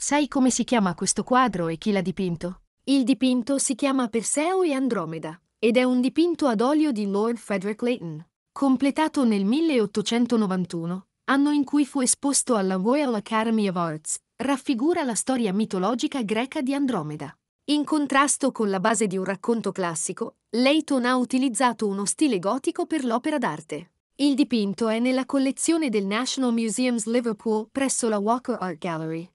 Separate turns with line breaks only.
Sai come si chiama questo quadro e chi l'ha dipinto? Il dipinto si chiama Perseo e Andromeda ed è un dipinto ad olio di Lord Frederick Layton. completato nel 1891, anno in cui fu esposto alla Royal Academy of Arts, raffigura la storia mitologica greca di Andromeda. In contrasto con la base di un racconto classico, Layton ha utilizzato uno stile gotico per l'opera d'arte. Il dipinto è nella collezione del National Museums Liverpool presso la Walker Art Gallery.